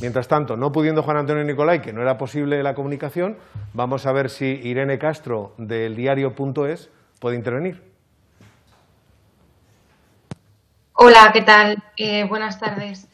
Mientras tanto, no pudiendo Juan Antonio Nicolai, que no era posible la comunicación, vamos a ver si Irene Castro del diario.es puede intervenir. Hola, ¿qué tal? Eh, buenas tardes.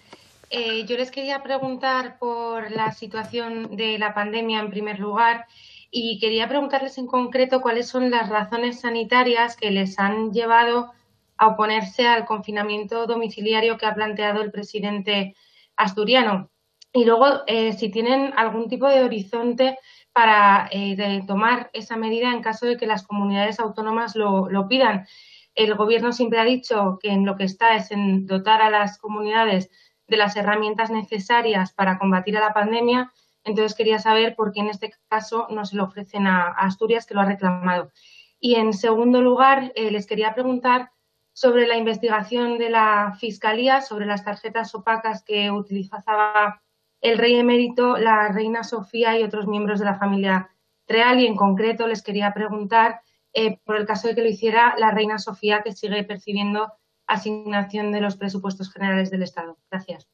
Eh, yo les quería preguntar por la situación de la pandemia en primer lugar y quería preguntarles en concreto cuáles son las razones sanitarias que les han llevado a oponerse al confinamiento domiciliario que ha planteado el presidente asturiano. Y luego, eh, si tienen algún tipo de horizonte para eh, tomar esa medida en caso de que las comunidades autónomas lo, pidan. El Gobierno siempre ha dicho que en lo que está es en dotar a las comunidades de las herramientas necesarias para combatir a la pandemia. Entonces, quería saber por qué en este caso no se lo ofrecen a, Asturias, que lo ha reclamado. Y en segundo lugar, eh, les quería preguntar sobre la investigación de la Fiscalía sobre las tarjetas opacas que utilizaba el rey emérito, la reina Sofía y otros miembros de la familia real. Y en concreto les quería preguntar eh, por el caso de que lo hiciera la reina Sofía, que sigue percibiendo asignación de los presupuestos generales del Estado. Gracias.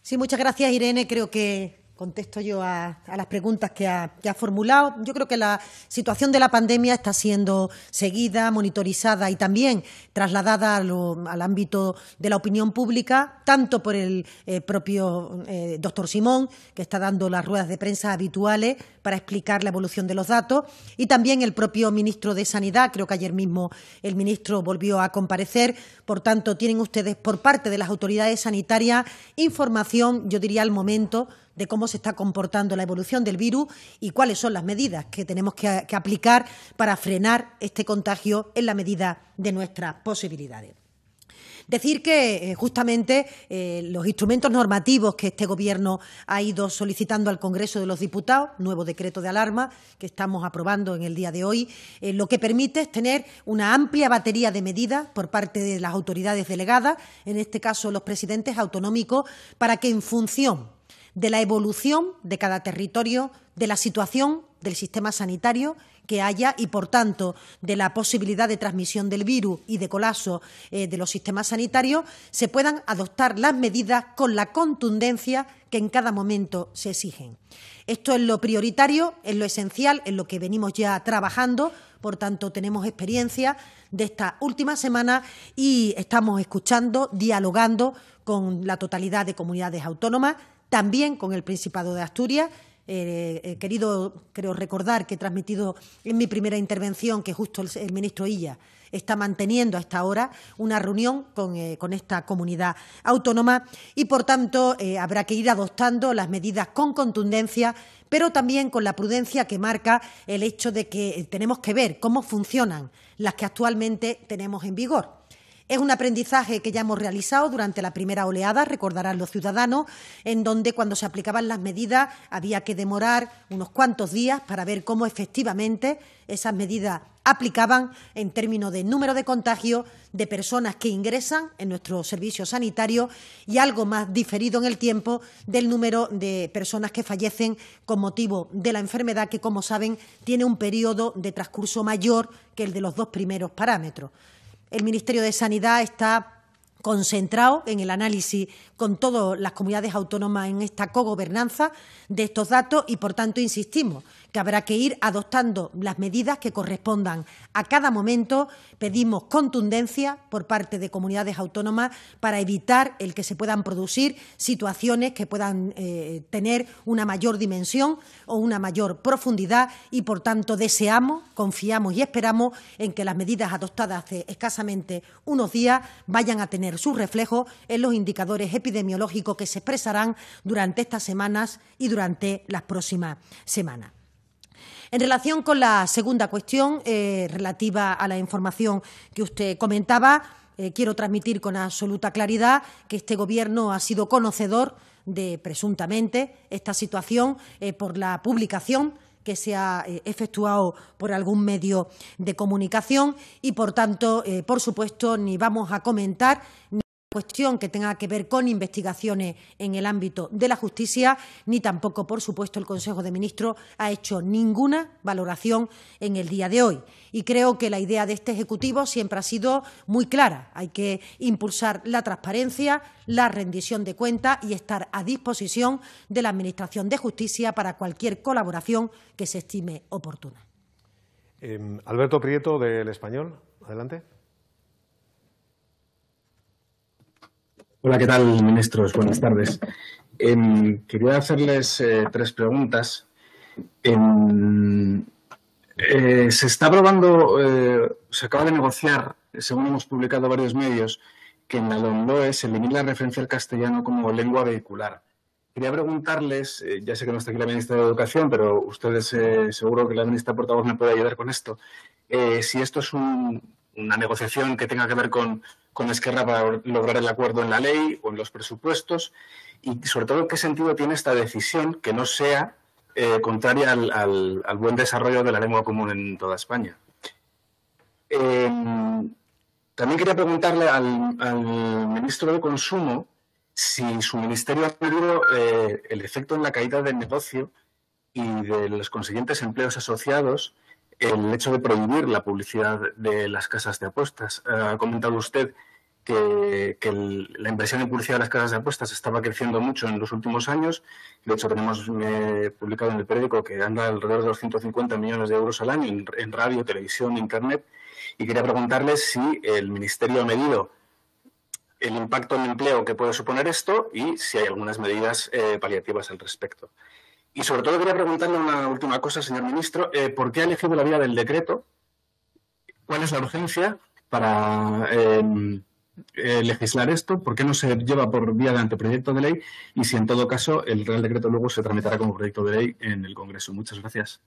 Sí, muchas gracias, Irene. Creo que Contesto yo a, las preguntas que ha, formulado. Yo creo que la situación de la pandemia está siendo seguida, monitorizada y también trasladada al ámbito de la opinión pública, tanto por el eh, propio eh, doctor Simón, que está dando las ruedas de prensa habituales para explicar la evolución de los datos, y también el propio ministro de Sanidad. Creo que ayer mismo el ministro volvió a comparecer. Por tanto, tienen ustedes por parte de las autoridades sanitarias información, yo diría al momento, de cómo se está comportando la evolución del virus y cuáles son las medidas que tenemos que, aplicar para frenar este contagio en la medida de nuestras posibilidades. Decir que eh, justamente eh, los instrumentos normativos que este Gobierno ha ido solicitando al Congreso de los Diputados, nuevo decreto de alarma que estamos aprobando en el día de hoy, eh, lo que permite es tener una amplia batería de medidas por parte de las autoridades delegadas, en este caso los presidentes autonómicos, para que en función de la evolución de cada territorio, de la situación del sistema sanitario que haya y, por tanto, de la posibilidad de transmisión del virus y de colapso eh, de los sistemas sanitarios, se puedan adoptar las medidas con la contundencia que en cada momento se exigen. Esto es lo prioritario, es lo esencial, es lo que venimos ya trabajando, por tanto, tenemos experiencia de esta última semana y estamos escuchando, dialogando con la totalidad de comunidades autónomas, también con el Principado de Asturias. Eh, eh, he querido, creo recordar que he transmitido en mi primera intervención que justo el, ministro Illa está manteniendo a esta hora una reunión con, eh, esta comunidad autónoma y, por tanto, habrá que ir adoptando las medidas con contundencia, pero también con la prudencia que marca el hecho de que tenemos que ver cómo funcionan las que actualmente tenemos en vigor. Es un aprendizaje que ya hemos realizado durante la primera oleada, recordarán los ciudadanos, en donde cuando se aplicaban las medidas había que demorar unos cuantos días para ver cómo efectivamente esas medidas aplicaban en términos de número de contagios de personas que ingresan en nuestro servicio sanitario y algo más diferido en el tiempo del número de personas que fallecen con motivo de la enfermedad que, como saben, tiene un periodo de transcurso mayor que el de los dos primeros parámetros. El Ministerio de Sanidad está concentrado en el análisis con todas las comunidades autónomas en esta cogobernanza de estos datos y, por tanto, insistimos, que habrá que ir adoptando las medidas que correspondan. A cada momento pedimos contundencia por parte de comunidades autónomas para evitar el que se puedan producir situaciones que puedan eh, tener una mayor dimensión o una mayor profundidad y, por tanto, deseamos, confiamos y esperamos en que las medidas adoptadas hace escasamente unos días vayan a tener su reflejo en los indicadores epidemiológicos que se expresarán durante estas semanas y durante las próximas semanas. En relación con la segunda cuestión, eh, relativa a la información que usted comentaba, eh, quiero transmitir con absoluta claridad que este Gobierno ha sido conocedor de, presuntamente, esta situación eh, por la publicación que se ha efectuado por algún medio de comunicación y, por tanto, por supuesto, ni vamos a comentar cuestión que tenga que ver con investigaciones en el ámbito de la justicia, ni tampoco, por supuesto, el Consejo de Ministros ha hecho ninguna valoración en el día de hoy. Y creo que la idea de este Ejecutivo siempre ha sido muy clara. Hay que impulsar la transparencia, la rendición de cuentas y estar a disposición de la Administración de Justicia para cualquier colaboración que se estime oportuna. Em, Alberto Prieto, del Español. Adelante. Hola, ¿qué tal, ministros? Buenas tardes. Em, quería hacerles eh, tres preguntas. Em, eh, se está probando, eh, se acaba de negociar, según hemos publicado varios medios, que en la LOMLOE se elimina la referencia al castellano como lengua vehicular. Quería preguntarles, ya sé que no está aquí la ministra de Educación, pero ustedes seguro que la ministra portavoz me puede ayudar con esto, si esto es un una negociación que tenga que ver con, con Esquerra para lograr el acuerdo en la ley o en los presupuestos y sobre todo qué sentido tiene esta decisión que no sea eh, contraria al, al, buen desarrollo de la lengua común en toda España. Em, también quería preguntarle al, ministro de Consumo si su ministerio ha tenido eh, el efecto en la caída del negocio y de los consiguientes empleos asociados el hecho de prohibir la publicidad de las casas de apuestas. Eh, ha comentado usted que, la inversión en publicidad de las casas de apuestas estaba creciendo mucho en los últimos años. De hecho, tenemos eh, publicado en el periódico que anda alrededor de los 150 millones de euros al año en, radio, televisión, internet. Y quería preguntarle si el Ministerio ha medido el impacto en el empleo que puede suponer esto y si hay algunas medidas eh, paliativas al respecto. Y sobre todo quería preguntarle una última cosa, señor ministro. Eh, ¿Por qué ha elegido la vía del decreto? ¿Cuál es la urgencia para em, eh, legislar esto? ¿Por qué no se lleva por vía de anteproyecto de ley? Y si en todo caso el Real Decreto luego se tramitará como proyecto de ley en el Congreso. Muchas gracias.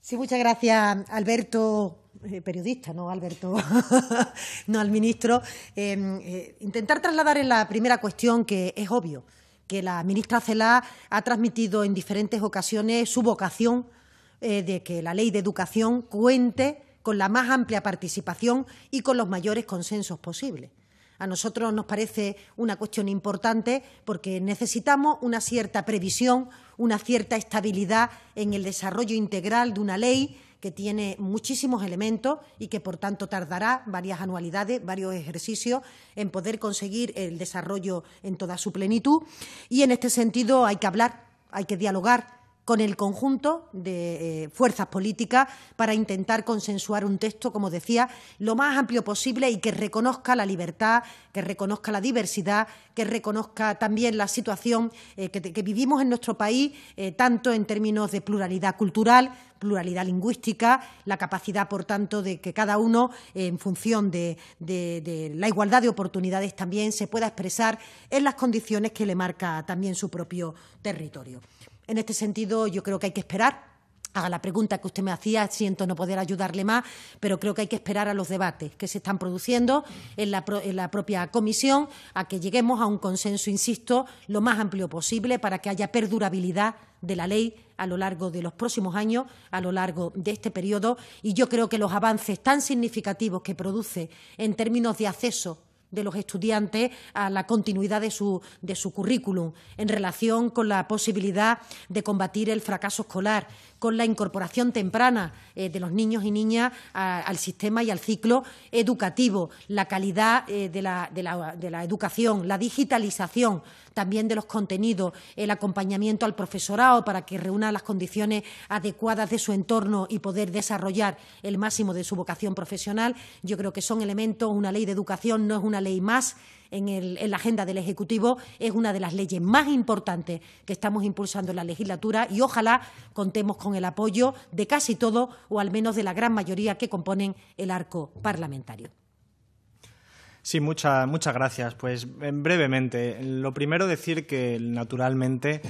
Sí, muchas gracias, Alberto, eh, periodista, no Alberto, no al ministro. Em, intentar trasladar en la primera cuestión que es obvio que la ministra Celá ha transmitido en diferentes ocasiones su vocación eh, de que la ley de educación cuente con la más amplia participación y con los mayores consensos posibles. A nosotros nos parece una cuestión importante porque necesitamos una cierta previsión, una cierta estabilidad en el desarrollo integral de una ley que tiene muchísimos elementos y que, por tanto, tardará varias anualidades, varios ejercicios en poder conseguir el desarrollo en toda su plenitud. Y en este sentido hay que hablar, hay que dialogar con el conjunto de eh, fuerzas políticas para intentar consensuar un texto, como decía, lo más amplio posible y que reconozca la libertad, que reconozca la diversidad, que reconozca también la situación eh, que, vivimos en nuestro país, eh, tanto en términos de pluralidad cultural, pluralidad lingüística, la capacidad, por tanto, de que cada uno, en función de, la igualdad de oportunidades también, se pueda expresar en las condiciones que le marca también su propio territorio. En este sentido, yo creo que hay que esperar haga la pregunta que usted me hacía, siento no poder ayudarle más, pero creo que hay que esperar a los debates que se están produciendo en la, en la, propia comisión a que lleguemos a un consenso, insisto, lo más amplio posible para que haya perdurabilidad de la ley a lo largo de los próximos años, a lo largo de este periodo. Y yo creo que los avances tan significativos que produce en términos de acceso de los estudiantes a la continuidad de su, de su currículum en relación con la posibilidad de combatir el fracaso escolar con la incorporación temprana eh, de los niños y niñas al sistema y al ciclo educativo, la calidad eh, de, la, de, la, educación, la digitalización también de los contenidos, el acompañamiento al profesorado para que reúna las condiciones adecuadas de su entorno y poder desarrollar el máximo de su vocación profesional. Yo creo que son elementos, una ley de educación no es una ley más, en, la agenda del Ejecutivo, es una de las leyes más importantes que estamos impulsando en la legislatura y ojalá contemos con el apoyo de casi todo o al menos de la gran mayoría que componen el arco parlamentario. Sí, muchas muchas gracias. Pues brevemente, lo primero decir que naturalmente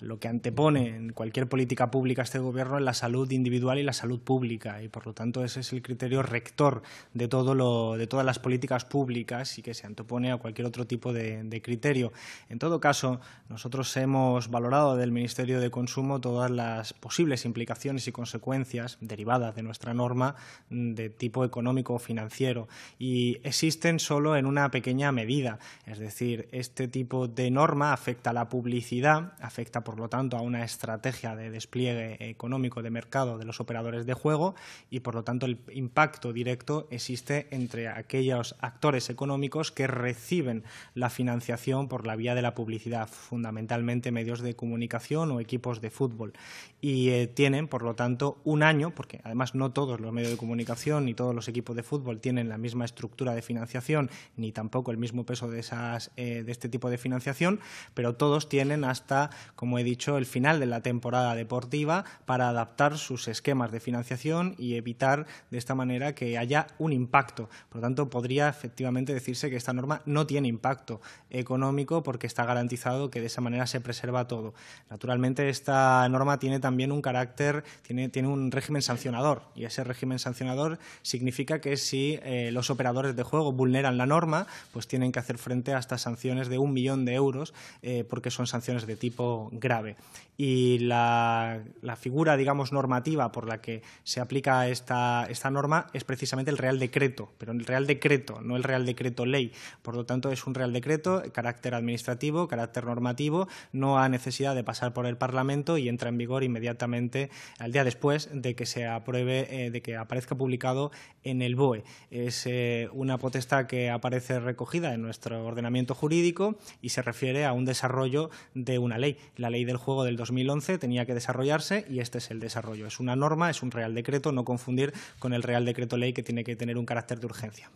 lo que antepone en cualquier política pública este gobierno es la salud individual y la salud pública y por lo tanto ese es el criterio rector de, todo lo, de todas las políticas públicas y que se antepone a cualquier otro tipo de, criterio. En todo caso, nosotros hemos valorado del Ministerio de Consumo todas las posibles implicaciones y consecuencias derivadas de nuestra norma de tipo económico o financiero y existen solo en una pequeña medida. Es decir, este tipo de norma afecta a la publicidad, afecta por lo tanto a una estrategia de despliegue económico de mercado de los operadores de juego y por lo tanto el impacto directo existe entre aquellos actores económicos que reciben la financiación por la vía de la publicidad, fundamentalmente medios de comunicación o equipos de fútbol. Y eh, tienen, por lo tanto, un año, porque además no todos los medios de comunicación ni todos los equipos de fútbol tienen la misma estructura de financiación, ni tampoco el mismo peso de, esas, eh, de este tipo de financiación, pero todos tienen hasta, como he dicho, el final de la temporada deportiva para adaptar sus esquemas de financiación y evitar de esta manera que haya un impacto. Por lo tanto, podría efectivamente decirse que esta norma no tiene impacto económico porque está garantizado que de esa manera se preserva todo. Naturalmente, esta norma tiene también un carácter, tiene, tiene un régimen sancionador y ese régimen sancionador significa que si eh, los operadores de juego vulneran la norma, pues tienen que hacer frente a estas sanciones de un millón de euros, eh, porque son sanciones de tipo grave. Y la, figura, digamos, normativa por la que se aplica esta, esta norma es precisamente el Real Decreto, pero el Real Decreto, no el Real Decreto Ley. Por lo tanto, es un Real Decreto, carácter administrativo, carácter normativo, no ha necesidad de pasar por el Parlamento y entra en vigor inmediatamente al día después de que se apruebe, eh, de que aparezca publicado en el BOE. Es eh, una potestad que aparece recogida en nuestro ordenamiento jurídico y se refiere a un desarrollo de una ley. La ley del juego del 2011 tenía que desarrollarse y este es el desarrollo. Es una norma, es un real decreto, no confundir con el real decreto ley que tiene que tener un carácter de urgencia.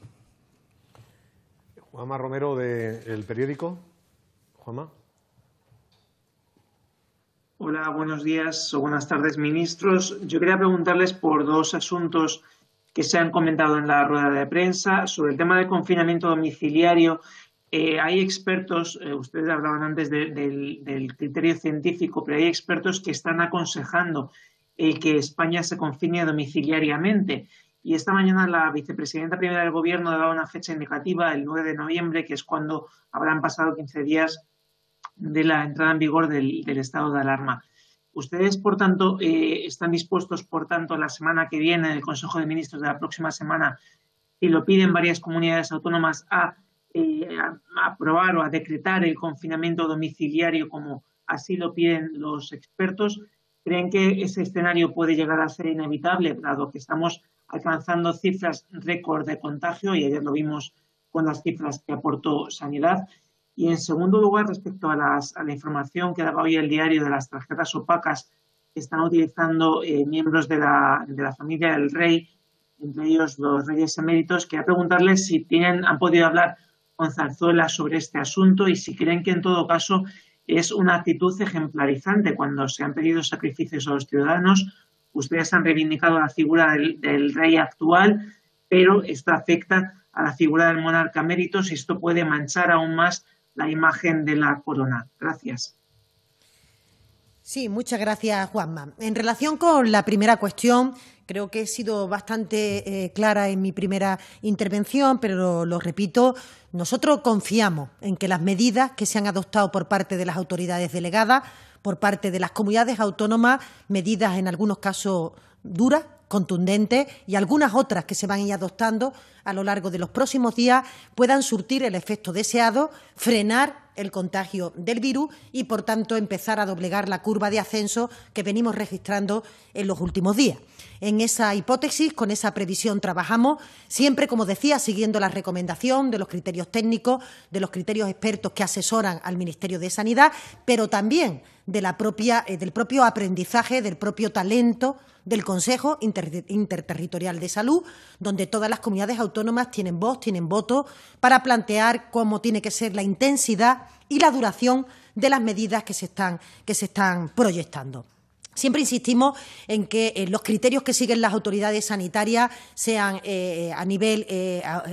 Juanma Romero del El periódico. Juanma. Hola, buenos días o buenas tardes, ministros. Yo quería preguntarles por dos asuntos que se han comentado en la rueda de prensa. Sobre el tema del confinamiento domiciliario, eh, hay expertos, eh, ustedes hablaban antes del, criterio científico, pero hay expertos que están aconsejando el eh, que España se confine domiciliariamente. Y esta mañana la vicepresidenta primera del Gobierno ha dado una fecha indicativa, el 9 de noviembre, que es cuando habrán pasado 15 días de la entrada en vigor del estado de alarma. Ustedes, por tanto, eh, están dispuestos, por tanto, la semana que viene, en el Consejo de Ministros de la próxima semana, y lo piden varias comunidades autónomas, eh, a, a, aprobar o a decretar el confinamiento domiciliario como así lo piden los expertos. ¿Creen que ese escenario puede llegar a ser inevitable, dado que estamos alcanzando cifras récord de contagio y ayer lo vimos con las cifras que aportó Sanidad? Y en segundo lugar, respecto a, la información que daba hoy el diario de las tarjetas opacas que están utilizando eh, miembros de la, de la, familia del rey, entre ellos los reyes eméritos, quería preguntarles si tienen, han podido hablar con Zarzuela sobre este asunto y si creen que en todo caso es una actitud ejemplarizante cuando se han pedido sacrificios a los ciudadanos. Ustedes han reivindicado la figura del, del rey actual, pero esto afecta a la figura del monarca emérito y esto puede manchar aún más la imagen de la corona. Gracias. Sí, muchas gracias, Juanma. En relación con la primera cuestión, creo que he sido bastante eh, clara en mi primera intervención, pero lo repito, nosotros confiamos en que las medidas que se han adoptado por parte de las autoridades delegadas, por parte de las comunidades autónomas, medidas en algunos casos duras, contundentes y algunas otras que se van a ir adoptando a lo largo de los próximos días puedan surtir el efecto deseado, frenar el contagio del virus y, por tanto, empezar a doblegar la curva de ascenso que venimos registrando en los últimos días en esa hipótesis, con esa previsión trabajamos, siempre, como decía, siguiendo la recomendación de los criterios técnicos, de los criterios expertos que asesoran al Ministerio de Sanidad, pero también eh, del propio aprendizaje, del propio talento del Consejo Interterritorial de Salud, donde todas las comunidades autónomas tienen voz, tienen voto, para plantear cómo tiene que ser la intensidad y la duración de las medidas que se están proyectando. Siempre insistimos en que eh, los criterios que siguen las autoridades sanitarias, sean eh, eh, a nivel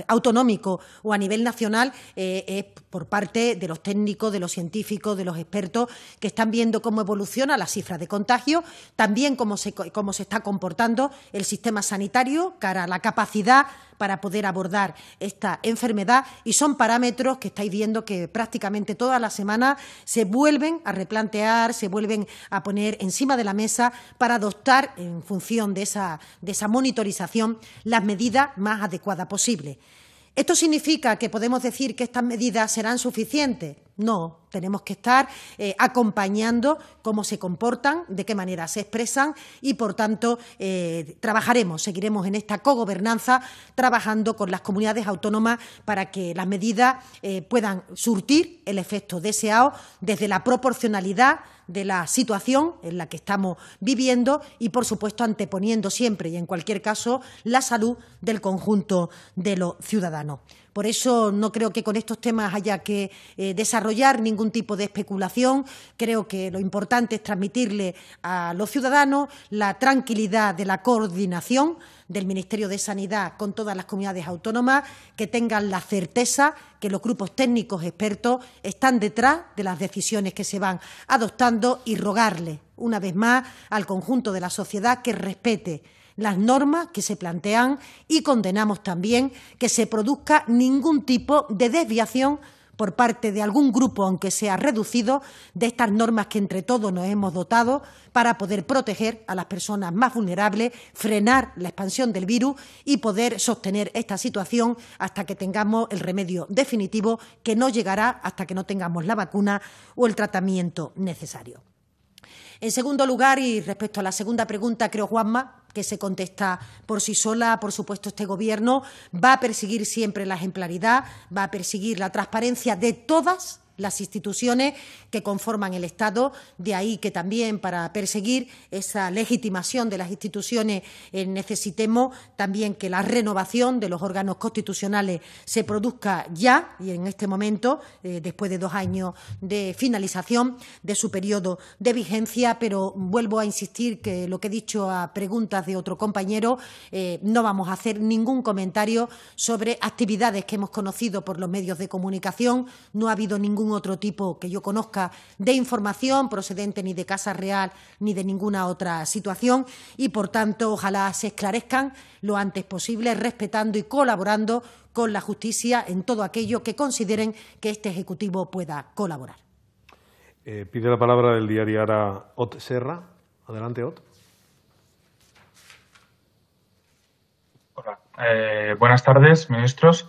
autonómico o a nivel nacional, es por parte de los técnicos, de los científicos, de los expertos que están viendo cómo evoluciona las cifras de contagio, también cómo se, cómo se está comportando el sistema sanitario cara a la capacidad para poder abordar esta enfermedad y son parámetros que estáis viendo que prácticamente todas las semanas se vuelven a replantear, se vuelven a poner encima de la mesa para adoptar en función de esa, monitorización las medidas más adecuadas posibles. Esto significa que podemos decir que estas medidas serán suficientes. No, tenemos que estar eh, acompañando cómo se comportan, de qué manera se expresan y, por tanto, eh, trabajaremos, seguiremos en esta cogobernanza trabajando con las comunidades autónomas para que las medidas eh, puedan surtir el efecto deseado desde la proporcionalidad de la situación en la que estamos viviendo y, por supuesto, anteponiendo siempre y, en cualquier caso, la salud del conjunto de los ciudadanos. Por eso no creo que con estos temas haya que eh, desarrollar ningún tipo de especulación. Creo que lo importante es transmitirle a los ciudadanos la tranquilidad de la coordinación del Ministerio de Sanidad con todas las comunidades autónomas, que tengan la certeza que los grupos técnicos expertos están detrás de las decisiones que se van adoptando y rogarle, una vez más, al conjunto de la sociedad que respete las normas que se plantean y condenamos también que se produzca ningún tipo de desviación por parte de algún grupo, aunque sea reducido, de estas normas que entre todos nos hemos dotado para poder proteger a las personas más vulnerables, frenar la expansión del virus y poder sostener esta situación hasta que tengamos el remedio definitivo que no llegará hasta que no tengamos la vacuna o el tratamiento necesario. En segundo lugar, y respecto a la segunda pregunta, creo, Juanma, que se contesta por sí sola. Por supuesto, este Gobierno va a perseguir siempre la ejemplaridad, va a perseguir la transparencia de todas las instituciones que conforman el Estado, de ahí que también para perseguir esa legitimación de las instituciones eh, necesitemos también que la renovación de los órganos constitucionales se produzca ya y en este momento, eh, después de dos años de finalización de su periodo de vigencia, pero vuelvo a insistir que lo que he dicho a preguntas de otro compañero, eh, no vamos a hacer ningún comentario sobre actividades que hemos conocido por los medios de comunicación, no ha habido ningún otro tipo que yo conozca de información procedente ni de Casa Real ni de ninguna otra situación y, por tanto, ojalá se esclarezcan lo antes posible, respetando y colaborando con la justicia en todo aquello que consideren que este Ejecutivo pueda colaborar. Eh, pide la palabra el diario Ara Ot Serra. Adelante, Ot. Eh, buenas tardes, ministros.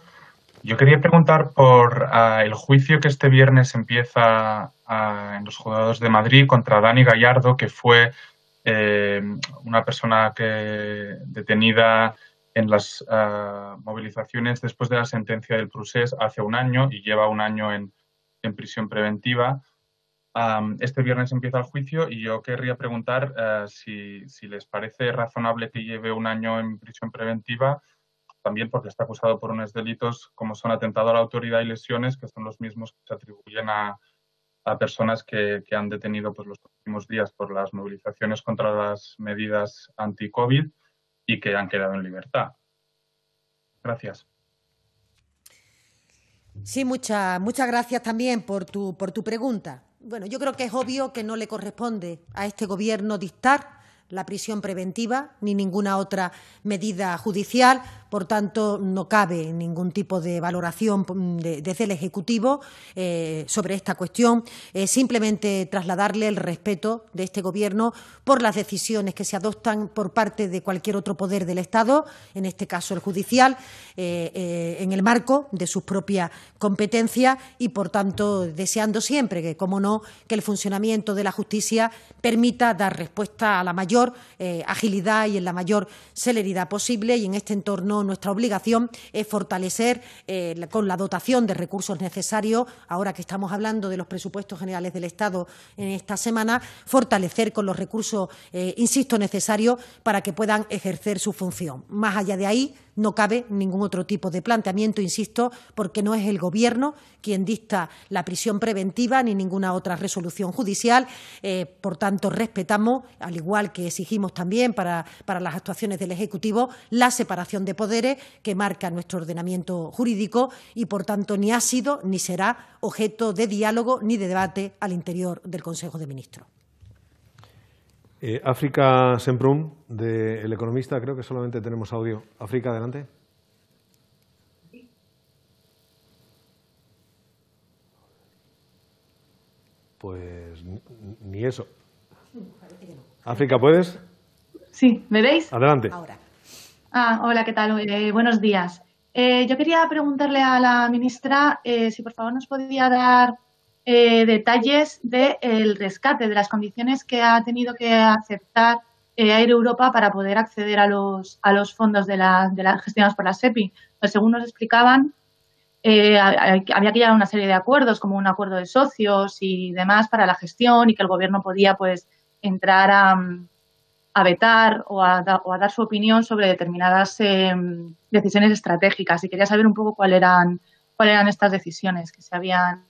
Yo quería preguntar por ah, el juicio que este viernes empieza ah, en los juzgados de Madrid contra Dani Gallardo, que fue eh, una persona que detenida en las ah, movilizaciones después de la sentencia del Prusés hace un año y lleva un año en, prisión preventiva. este viernes empieza el juicio y yo querría preguntar si, si, les parece razonable que lleve un año en prisión preventiva también porque está acusado por unos delitos como son atentado a la autoridad y lesiones, que son los mismos que se atribuyen a, a personas que, han detenido pues, los últimos días por las movilizaciones contra las medidas anti-COVID y que han quedado en libertad. Gracias. Sí, muchas muchas gracias también por tu, por tu pregunta. Bueno, yo creo que es obvio que no le corresponde a este Gobierno dictar la prisión preventiva ni ninguna otra medida judicial por tanto, no cabe ningún tipo de valoración desde mm, el Ejecutivo eh, sobre esta cuestión. Eh, simplemente trasladarle el respeto de este Gobierno por las decisiones que se adoptan por parte de cualquier otro poder del Estado, en este caso el judicial, eh, en el marco de sus propias competencias y, por tanto, deseando siempre que, como no, que el funcionamiento de la justicia permita dar respuesta a la mayor agilidad y en la mayor celeridad posible y en este entorno nuestra obligación es fortalecer eh, con la dotación de recursos necesarios, ahora que estamos hablando de los presupuestos generales del Estado en esta semana, fortalecer con los recursos, eh, insisto, necesarios para que puedan ejercer su función. Más allá de ahí, no cabe ningún otro tipo de planteamiento, insisto, porque no es el Gobierno quien dicta la prisión preventiva ni ninguna otra resolución judicial. Eh, por tanto, respetamos, al igual que exigimos también para, para las actuaciones del Ejecutivo, la separación de poderes que marca nuestro ordenamiento jurídico y, por tanto, ni ha sido ni será objeto de diálogo ni de debate al interior del Consejo de Ministros. Eh, África Semprum, de El Economista, creo que solamente tenemos audio. África, adelante. Pues ni eso. África, ¿puedes? Sí, ¿me veis? Adelante. Ahora. Ah, hola, ¿qué tal? Eh, buenos días. Eh, yo quería preguntarle a la ministra eh, si por favor nos podía dar detalles del rescate, de las condiciones que ha tenido que aceptar Air Europa para poder acceder a los, a los fondos de, la, de gestionados por la SEPI. Pues según nos explicaban, había que llegar a una serie de acuerdos, como un acuerdo de socios y demás para la gestión y que el gobierno podía pues entrar a, a vetar o a, dar su opinión sobre determinadas em, decisiones estratégicas y quería saber un poco cuáles eran, eran estas decisiones que se habían,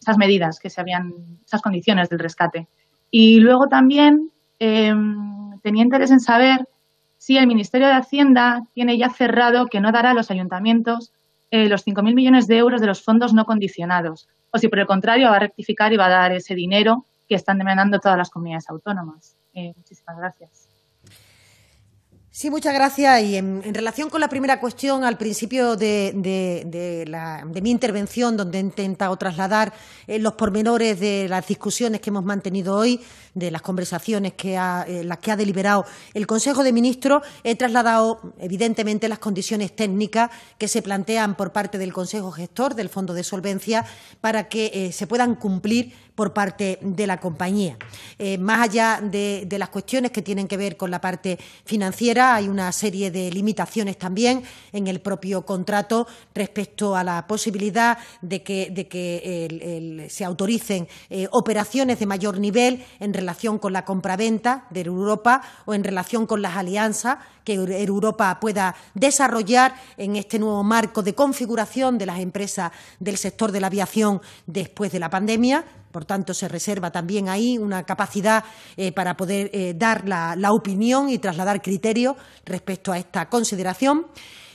esas medidas que se habían, estas condiciones del rescate. Y luego también em, tenía interés en saber si el Ministerio de Hacienda tiene ya cerrado que no dará a los ayuntamientos eh, los 5.000 millones de euros de los fondos no condicionados o si por el contrario va a rectificar y va a dar ese dinero que están demandando todas las comunidades autónomas. Eh, muchísimas gracias. Sí, muchas gracias. Y en, relación con la primera cuestión, al principio de, mi intervención, donde he intentado trasladar eh, los pormenores de las discusiones que hemos mantenido hoy, de las conversaciones que ha, eh, las que ha deliberado el Consejo de Ministros, he trasladado, evidentemente, las condiciones técnicas que se plantean por parte del Consejo Gestor del Fondo de Solvencia para que eh, se puedan cumplir por parte de la compañía. Eh, más allá de, las cuestiones que tienen que ver con la parte financiera, hay una serie de limitaciones también en el propio contrato respecto a la posibilidad de que, se autoricen eh, operaciones de mayor nivel en relación con la compraventa de Europa o en relación con las alianzas que Europa pueda desarrollar en este nuevo marco de configuración de las empresas del sector de la aviación después de la pandemia. Por tanto, se reserva también ahí una capacidad eh, para poder eh, dar la, la opinión y trasladar criterios respecto a esta consideración.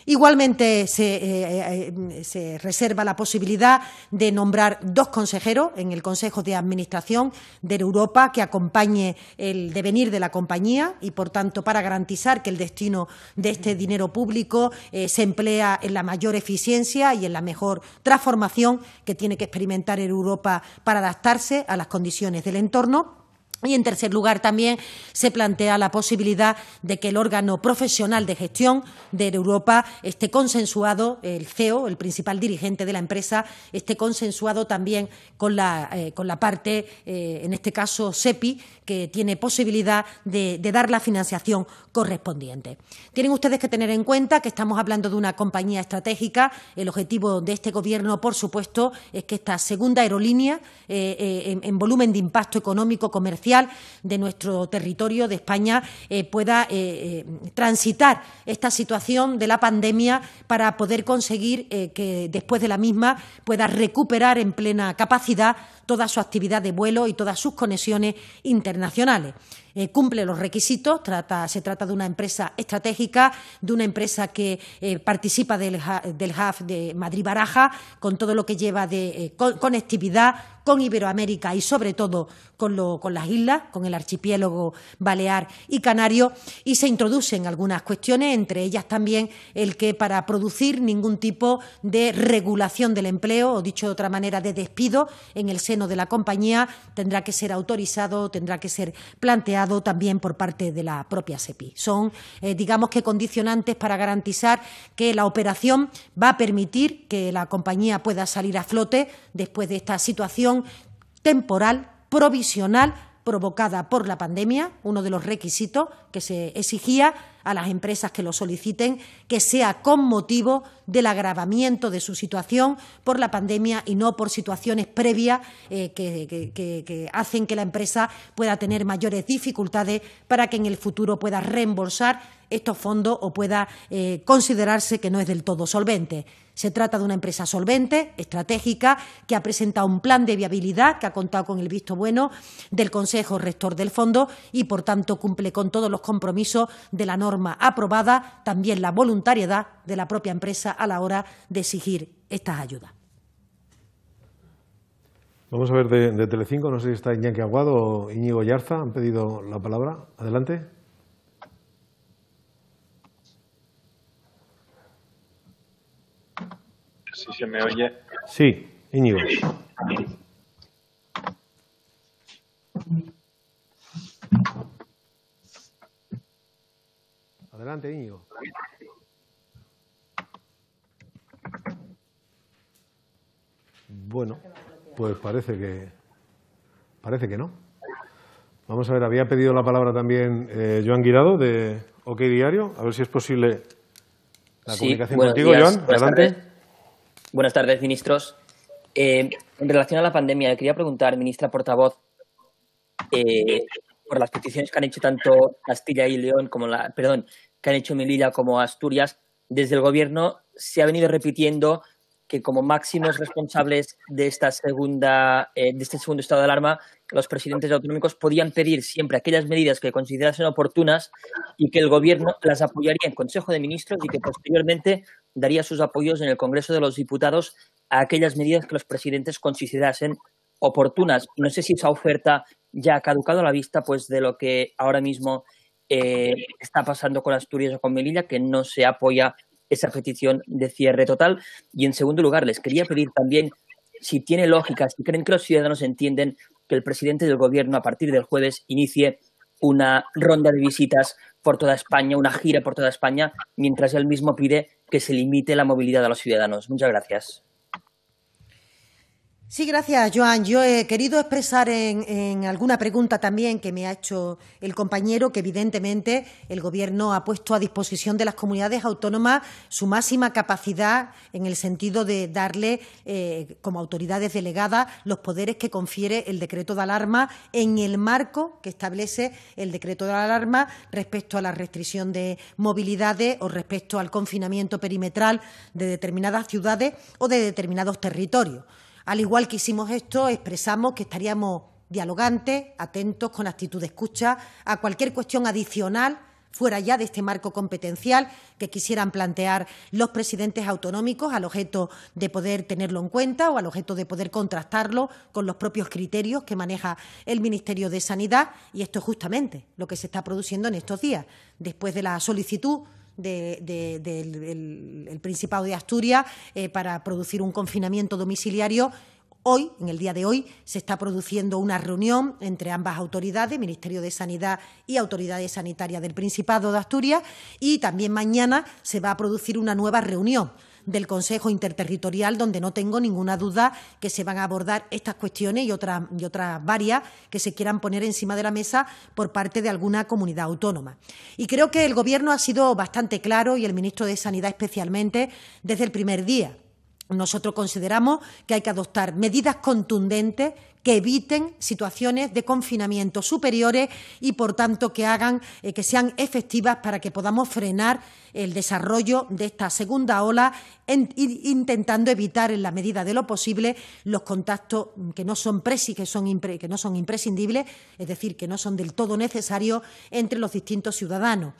Igualmente eh, eh, se, reserva la posibilidad de nombrar dos consejeros en el Consejo de Administración de Europa que acompañe el devenir de la compañía y, por tanto, para garantizar que el destino de este dinero público eh, se emplea en la mayor eficiencia y en la mejor transformación que tiene que experimentar Europa para adaptarse a las condiciones del entorno. Y en tercer lugar, también se plantea la posibilidad de que el órgano profesional de gestión de Europa esté consensuado, el CEO, el principal dirigente de la empresa, esté consensuado también con la, eh, con la parte, eh, en este caso SEPI, que tiene posibilidad de, dar la financiación correspondiente. Tienen ustedes que tener en cuenta que estamos hablando de una compañía estratégica. El objetivo de este Gobierno, por supuesto, es que esta segunda aerolínea, eh, en volumen de impacto económico comercial, de nuestro territorio, de España, eh, pueda eh, eh, transitar esta situación de la pandemia para poder conseguir que después de la misma pueda recuperar en plena capacidad toda su actividad de vuelo y todas sus conexiones internacionales. Eh, cumple los requisitos, trata, se trata de una empresa estratégica, de una empresa que eh, participa del, del de Madrid-Baraja, con todo lo que lleva de eh, conectividad con Iberoamérica y sobre todo con, con las islas, con el archipiélago balear y canario, y se introducen algunas cuestiones, entre ellas también el que para producir ningún tipo de regulación del empleo, o dicho de otra manera, de despido en el seno de la compañía tendrá que ser autorizado, tendrá que ser planteado también por parte de la propia SEPI. Son, eh, digamos que, condicionantes para garantizar que la operación va a permitir que la compañía pueda salir a flote después de esta situación temporal, provisional, provocada por la pandemia, uno de los requisitos que se exigía a las empresas que lo soliciten que sea con motivo del agravamiento de su situación por la pandemia y no por situaciones previas eh, que, hacen que la empresa pueda tener mayores dificultades para que en el futuro pueda reembolsar estos fondos o pueda eh, considerarse que no es del todo solvente. Se trata de una empresa solvente, estratégica, que ha presentado un plan de viabilidad que ha contado con el visto bueno del Consejo Rector del Fondo y, por tanto, cumple con todos los compromisos de la norma aprobada, también la voluntariedad de la propia empresa a la hora de exigir estas ayudas. Vamos a ver de, Telecinco, no sé si está Iñaki Aguado o Íñigo Yarza, han pedido la palabra. Adelante. si se me oye. Sí, Íñigo. Adelante, Íñigo. Bueno, pues parece que parece que no. Vamos a ver, había pedido la palabra también eh, Joan Guirado de OK Diario, a ver si es posible la comunicación contigo, Joan. Adelante. Buenas tardes, ministros. Eh, en relación a la pandemia, quería preguntar, ministra portavoz, eh, por las peticiones que han hecho tanto Castilla y León como la, perdón, que han hecho Melilla como Asturias, desde el gobierno se ha venido repitiendo que como máximos responsables de esta segunda, eh, de este segundo estado de alarma, los presidentes autonómicos podían pedir siempre aquellas medidas que considerasen oportunas y que el gobierno las apoyaría en Consejo de Ministros y que posteriormente daría sus apoyos en el Congreso de los Diputados a aquellas medidas que los presidentes considerasen oportunas. No sé si esa oferta ya ha caducado a la vista pues, de lo que ahora mismo eh, está pasando con Asturias o con Melilla, que no se apoya esa petición de cierre total. Y en segundo lugar, les quería pedir también si tiene lógica, si creen que los ciudadanos entienden que el presidente del gobierno a partir del jueves inicie una ronda de visitas por toda España, una gira por toda España, mientras él mismo pide que se limite la movilidad a los ciudadanos. Muchas gracias. Sí, gracias, Joan. Yo he querido expresar en, alguna pregunta también que me ha hecho el compañero que, evidentemente, el Gobierno ha puesto a disposición de las comunidades autónomas su máxima capacidad en el sentido de darle, eh, como autoridades delegadas, los poderes que confiere el decreto de alarma en el marco que establece el decreto de alarma respecto a la restricción de movilidades o respecto al confinamiento perimetral de determinadas ciudades o de determinados territorios. Al igual que hicimos esto, expresamos que estaríamos dialogantes, atentos, con actitud de escucha a cualquier cuestión adicional fuera ya de este marco competencial que quisieran plantear los presidentes autonómicos al objeto de poder tenerlo en cuenta o al objeto de poder contrastarlo con los propios criterios que maneja el Ministerio de Sanidad. Y esto es justamente lo que se está produciendo en estos días. Después de la solicitud del Principado de Asturias eh, para producir un confinamiento domiciliario. Hoy, en el día de hoy, se está produciendo una reunión entre ambas autoridades, Ministerio de Sanidad y Autoridades Sanitarias del Principado de Asturias, y también mañana se va a producir una nueva reunión del Consejo Interterritorial, donde no tengo ninguna duda que se van a abordar estas cuestiones y otras, y otras varias que se quieran poner encima de la mesa por parte de alguna comunidad autónoma. Y creo que el Gobierno ha sido bastante claro y el ministro de Sanidad especialmente desde el primer día. Nosotros consideramos que hay que adoptar medidas contundentes que eviten situaciones de confinamiento superiores y, por tanto, que hagan eh, que sean efectivas para que podamos frenar el desarrollo de esta segunda ola, intentando evitar, en la medida de lo posible, los contactos que no son que no son imprescindibles, es decir, que no son del todo necesarios entre los distintos ciudadanos.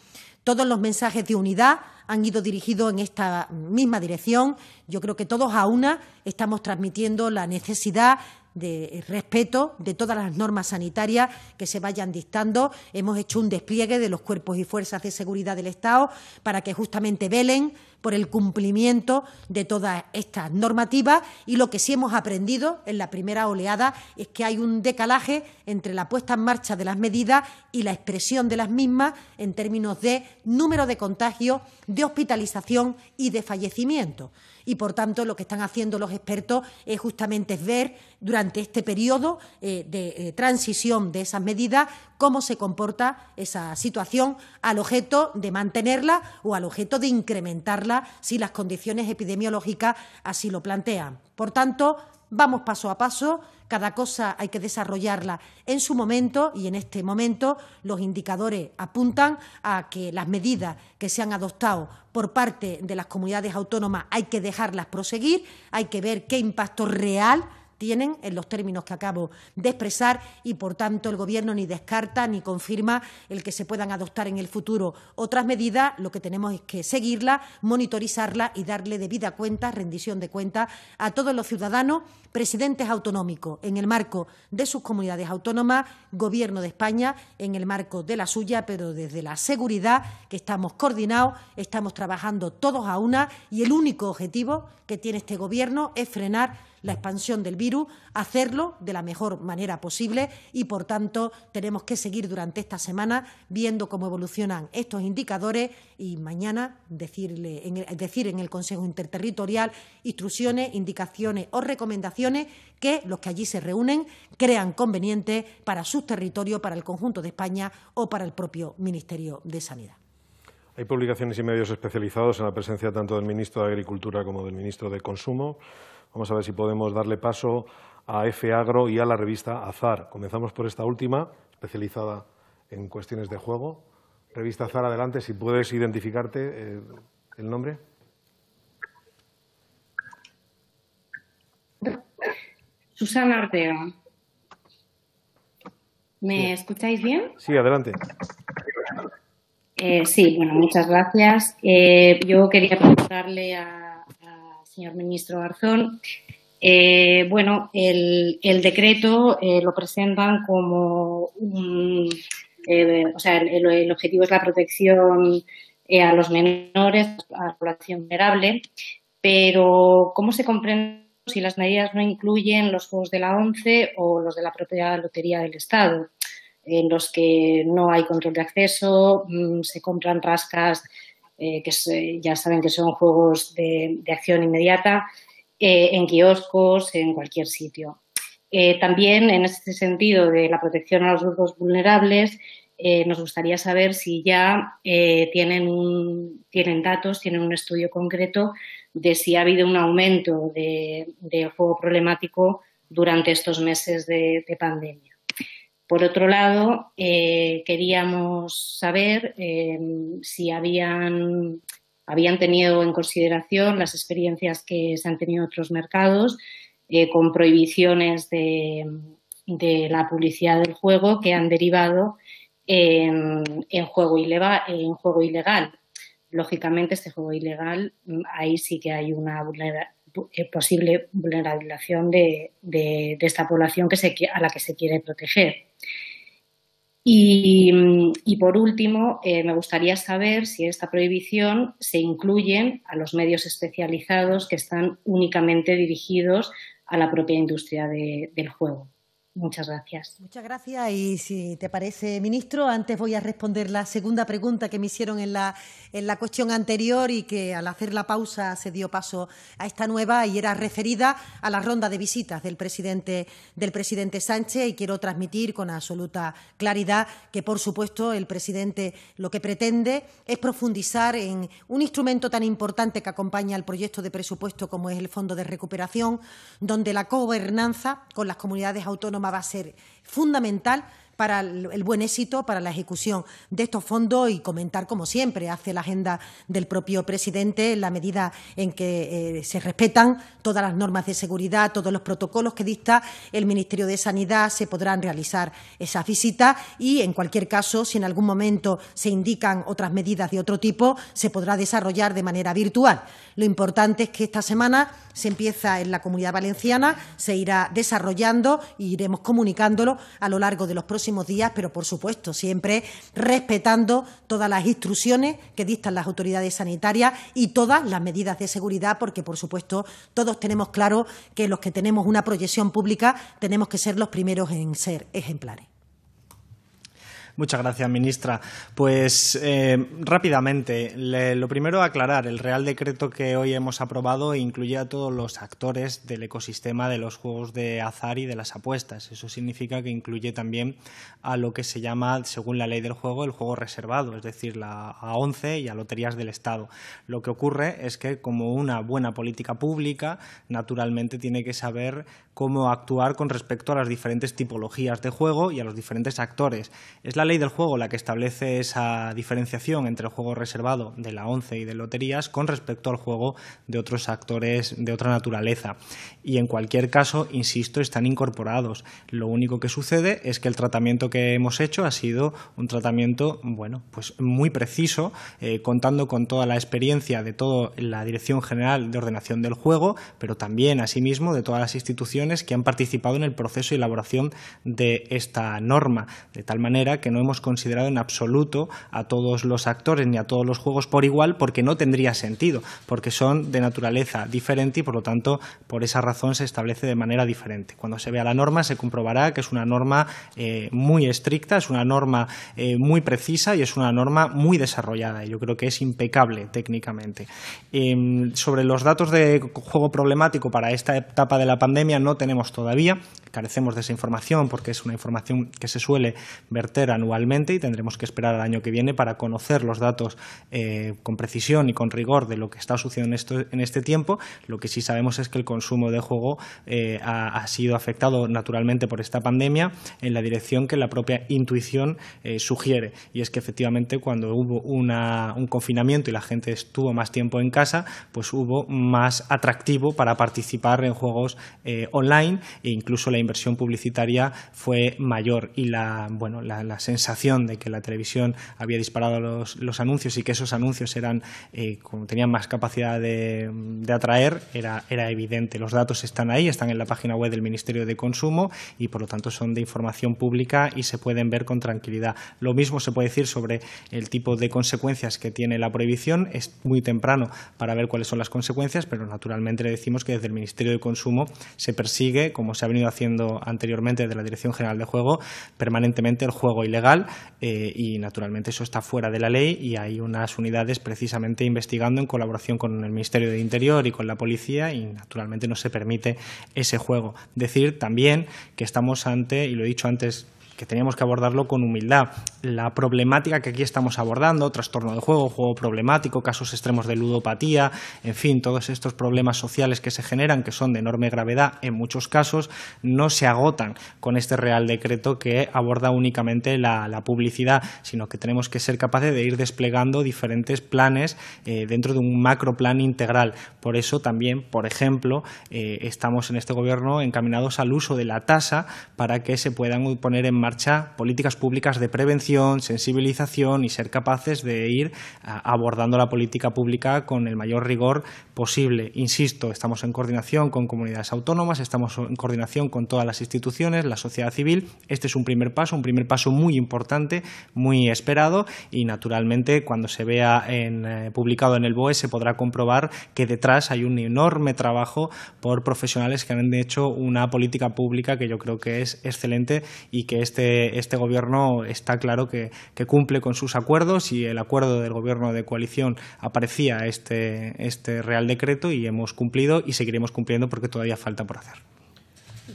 Todos los mensajes de unidad han ido dirigidos en esta misma dirección. Yo creo que todos a una estamos transmitiendo la necesidad de respeto de todas las normas sanitarias que se vayan dictando. Hemos hecho un despliegue de los cuerpos y fuerzas de seguridad del Estado para que justamente velen por el cumplimiento de todas estas normativas y lo que sí hemos aprendido en la primera oleada es que hay un decalaje entre la puesta en marcha de las medidas y la expresión de las mismas en términos de número de contagios, de hospitalización y de fallecimiento. Y, por tanto, lo que están haciendo los expertos es justamente ver durante este periodo eh, de eh, transición de esas medidas cómo se comporta esa situación al objeto de mantenerla o al objeto de incrementarla si las condiciones epidemiológicas así lo plantean. Por tanto, vamos paso a paso, cada cosa hay que desarrollarla en su momento y en este momento los indicadores apuntan a que las medidas que se han adoptado por parte de las comunidades autónomas hay que dejarlas proseguir, hay que ver qué impacto real en los términos que acabo de expresar y, por tanto, el Gobierno ni descarta ni confirma el que se puedan adoptar en el futuro otras medidas. Lo que tenemos es que seguirla, monitorizarla y darle debida cuenta, rendición de cuentas a todos los ciudadanos presidentes autonómicos en el marco de sus comunidades autónomas, Gobierno de España en el marco de la suya, pero desde la seguridad que estamos coordinados, estamos trabajando todos a una y el único objetivo que tiene este Gobierno es frenar la expansión del virus, hacerlo de la mejor manera posible y, por tanto, tenemos que seguir durante esta semana viendo cómo evolucionan estos indicadores y mañana decirle, decir en el Consejo Interterritorial instrucciones, indicaciones o recomendaciones que los que allí se reúnen crean conveniente para su territorio, para el conjunto de España o para el propio Ministerio de Sanidad. Hay publicaciones y medios especializados en la presencia tanto del ministro de Agricultura como del ministro de Consumo. Vamos a ver si podemos darle paso a F Agro y a la revista Azar. Comenzamos por esta última, especializada en cuestiones de juego. Revista Azar, adelante, si puedes identificarte eh, el nombre. Susana Ortega. ¿Me escucháis bien? Sí, adelante. Eh, sí, bueno, muchas gracias. Eh, yo quería preguntarle al señor ministro Garzón. Eh, bueno, el, decreto lo presentan como un. o sea, el, el, objetivo es la protección a los menores, a la población vulnerable, pero ¿cómo se comprende si las medidas no incluyen los juegos de la ONCE o los de la propia Lotería del Estado, en los que no hay control de acceso, mm, se compran rascas, eh, que ya saben que son juegos de, acción inmediata, eh, en kioscos, en cualquier sitio. Eh, también en este sentido de la protección a los grupos vulnerables, nos gustaría saber si ya tienen, tienen datos, tienen un estudio concreto de si ha habido un aumento de, juego problemático durante estos meses de, pandemia. Por otro lado, eh, queríamos saber em, si habían, habían, tenido en consideración las experiencias que se han tenido en otros mercados eh, con prohibiciones de, la publicidad del juego que han derivado en juego ilegal lógicamente este juego ilegal, mm, ahí sí que hay una eh, posible vulnerabilización de, esta población que se, a la que se quiere proteger. Y, mm, por último, eh, me gustaría saber si esta prohibición se incluyen a los medios especializados que están únicamente dirigidos a la propia industria del juego. Muchas gracias. Muchas gracias. Y si te parece, ministro, antes voy a responder la segunda pregunta que me hicieron en la, en la cuestión anterior y que al hacer la pausa se dio paso a esta nueva y era referida a la ronda de visitas del presidente, del presidente Sánchez. Y quiero transmitir con absoluta claridad que, por supuesto, el presidente lo que pretende es profundizar en un instrumento tan importante que acompaña al proyecto de presupuesto como es el Fondo de Recuperación, donde la gobernanza con las comunidades autónomas va a ser fundamental para el buen éxito, para la ejecución de estos fondos y comentar, como siempre, hace la agenda del propio presidente en la medida en que eh, se respetan todas las normas de seguridad, todos los protocolos que dicta el Ministerio de Sanidad, se podrán realizar esas visitas y, en cualquier caso, si en algún momento se indican otras medidas de otro tipo, se podrá desarrollar de manera virtual. Lo importante es que esta semana se empieza en la Comunidad Valenciana, se irá desarrollando e iremos comunicándolo a lo largo de los próximos próximos días, pero por supuesto, siempre respetando todas las instrucciones que dictan las autoridades sanitarias y todas las medidas de seguridad, porque por supuesto todos tenemos claro que los que tenemos una proyección pública tenemos que ser los primeros en ser ejemplares. Muchas gracias, ministra. Pues eh, rápidamente, lo primero aclarar, el Real Decreto que hoy hemos aprobado incluye a todos los actores del ecosistema de los juegos de azar y de las apuestas. Eso significa que incluye también a lo que se llama, según la ley del juego, el juego reservado, es decir, la, a 11 y a loterías del Estado. Lo que ocurre es que, como una buena política pública, naturalmente tiene que saber cómo actuar con respecto a las diferentes tipologías de juego y a los diferentes actores. Es la la ley del juego la que establece esa diferenciación entre el juego reservado de la ONCE y de loterías con respecto al juego de otros actores de otra naturaleza. Y en cualquier caso, insisto, están incorporados. Lo único que sucede es que el tratamiento que hemos hecho ha sido un tratamiento, bueno, pues muy preciso, eh, contando con toda la experiencia de toda la Dirección General de Ordenación del Juego, pero también, asimismo, de todas las instituciones que han participado en el proceso de elaboración de esta norma, de tal manera que no hemos considerado en absoluto a todos los actores ni a todos los juegos por igual porque no tendría sentido, porque son de naturaleza diferente y por lo tanto por esa razón se establece de manera diferente. Cuando se vea la norma se comprobará que es una norma eh, muy estricta, es una norma eh, muy precisa y es una norma muy desarrollada. Y yo creo que es impecable técnicamente. Em, sobre los datos de juego problemático para esta etapa de la pandemia no tenemos todavía, carecemos de esa información porque es una información que se suele verter a anualmente y tendremos que esperar al año que viene para conocer los datos eh, con precisión y con rigor de lo que está sucediendo en, este tiempo. Lo que sí sabemos es que el consumo de juego eh, ha, sido afectado naturalmente por esta pandemia en la dirección que la propia intuición eh, sugiere. Y es que efectivamente cuando hubo un confinamiento y la gente estuvo más tiempo en casa, pues hubo más atractivo para participar en juegos online e incluso la inversión publicitaria fue mayor y la, bueno, la, la sensación de que la televisión había disparado los, anuncios y que esos anuncios eran, eh, tenían más capacidad de, atraer, era, era evidente. Los datos están ahí, están en la página web del Ministerio de Consumo y por lo tanto son de información pública y se pueden ver con tranquilidad. Lo mismo se puede decir sobre el tipo de consecuencias que tiene la prohibición. Es muy temprano para ver cuáles son las consecuencias, pero naturalmente le decimos que desde el Ministerio de Consumo se persigue, como se ha venido haciendo anteriormente de la Dirección General de Juego, permanentemente el juego ilegal legal eh, y naturalmente eso está fuera de la ley y hay unas unidades precisamente investigando en colaboración con el Ministerio de Interior y con la policía y naturalmente no se permite ese juego. Decir también que estamos ante, y lo he dicho antes que teníamos que abordarlo con humildad. La problemática que aquí estamos abordando, trastorno de juego, juego problemático, casos extremos de ludopatía, en fin, todos estos problemas sociales que se generan, que son de enorme gravedad en muchos casos, no se agotan con este Real Decreto que aborda únicamente la, publicidad, sino que tenemos que ser capaces de ir desplegando diferentes planes eh, dentro de un macro plan integral. Por eso también, por ejemplo, eh, estamos en este Gobierno encaminados al uso de la tasa para que se puedan poner en marcha políticas públicas de prevención, sensibilización y ser capaces de ir abordando la política pública con el mayor rigor posible. Insisto, estamos en coordinación con comunidades autónomas, estamos en coordinación con todas las instituciones, la sociedad civil. Este es un primer paso, un primer paso muy importante, muy esperado y naturalmente cuando se vea eh, publicado en el BOE se podrá comprobar que detrás hay un enorme trabajo por profesionales que han hecho una política pública que yo creo que es excelente y que es este, este, gobierno está claro que, cumple con sus acuerdos y el acuerdo del gobierno de coalición aparecía este, este Real Decreto y hemos cumplido y seguiremos cumpliendo porque todavía falta por hacer.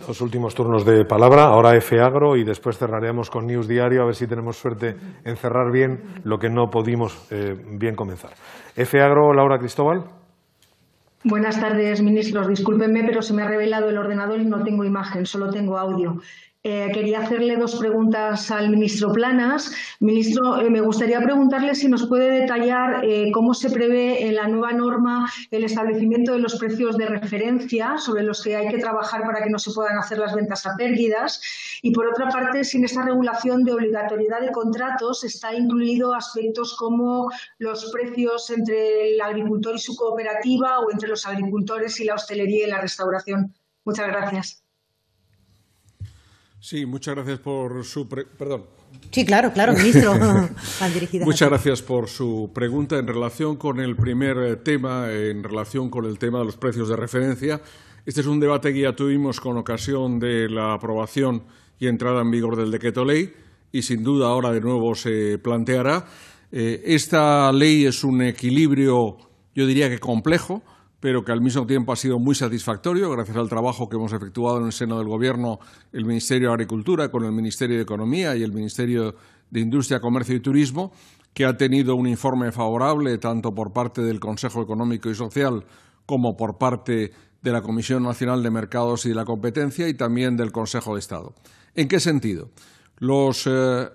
Los últimos turnos de palabra, ahora F Agro y después cerraremos con News Diario, a ver si tenemos suerte en cerrar bien lo que no pudimos eh, bien comenzar. F Agro, Laura Cristóbal. Buenas tardes, ministros. Discúlpenme, pero se me ha revelado el ordenador y no tengo imagen, solo tengo audio. Eh, quería hacerle dos preguntas al ministro Planas. Ministro, eh, me gustaría preguntarle si nos puede detallar eh, cómo se prevé en la nueva norma el establecimiento de los precios de referencia sobre los que hay que trabajar para que no se puedan hacer las ventas a pérdidas. Y por otra parte, si en esta regulación de obligatoriedad de contratos está incluido aspectos como los precios entre el agricultor y su cooperativa o entre los agricultores y la hostelería y la restauración. Muchas gracias. Sí, muchas gracias por su perdón. Sí, claro, claro, ministro. muchas gracias por su pregunta en relación con el primer eh, tema, en relación con el tema de los precios de referencia. Este es un debate que ya tuvimos con ocasión de la aprobación y entrada en vigor del decreto ley y sin duda ahora de nuevo se planteará. Eh, esta ley es un equilibrio, yo diría que complejo, pero que al mismo tiempo ha sido muy satisfactorio gracias al trabajo que hemos efectuado en el seno del Gobierno, el Ministerio de Agricultura, con el Ministerio de Economía y el Ministerio de Industria, Comercio y Turismo, que ha tenido un informe favorable tanto por parte del Consejo Económico y Social como por parte de la Comisión Nacional de Mercados y de la Competencia y también del Consejo de Estado. ¿En qué sentido? Los, eh,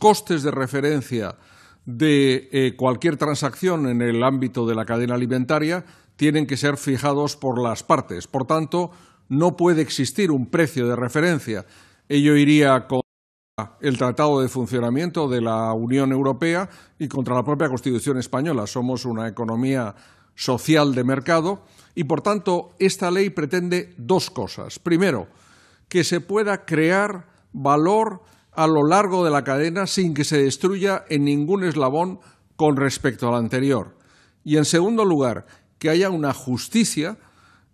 costes de referencia de eh, cualquier transacción en el ámbito de la cadena alimentaria tienen que ser fijados por las partes. Por tanto, no puede existir un precio de referencia. Ello iría contra el Tratado de Funcionamiento de la Unión Europea y contra la propia Constitución española. Somos una economía social de mercado y, por tanto, esta ley pretende dos cosas. Primero, que se pueda crear valor a lo largo de la cadena sin que se destruya en ningún eslabón con respecto al anterior. Y en segundo lugar, que haya una justicia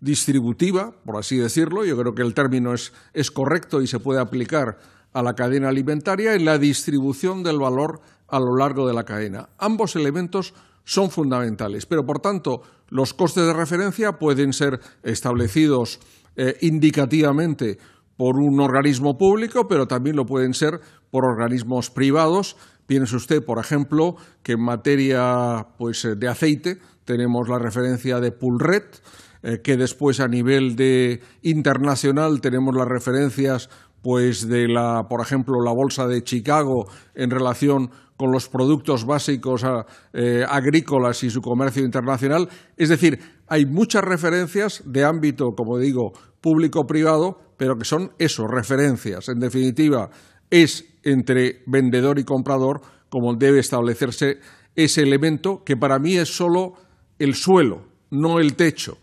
distributiva, por así decirlo, yo creo que el término es, correcto y se puede aplicar a la cadena alimentaria, en la distribución del valor a lo largo de la cadena. Ambos elementos son fundamentales, pero por tanto los costes de referencia pueden ser establecidos eh, indicativamente por un organismo público, pero también lo pueden ser por organismos privados. Piense usted, por ejemplo, que en materia pues, eh, de aceite tenemos la referencia de Pulret, eh, que después a nivel de internacional tenemos las referencias pues de la, por ejemplo, la bolsa de Chicago en relación con los productos básicos eh, agrícolas y su comercio internacional. Es decir, hay muchas referencias de ámbito, como digo, público-privado, pero que son eso, referencias. En definitiva, es entre vendedor y comprador como debe establecerse ese elemento que para mí es solo el suelo, no el techo.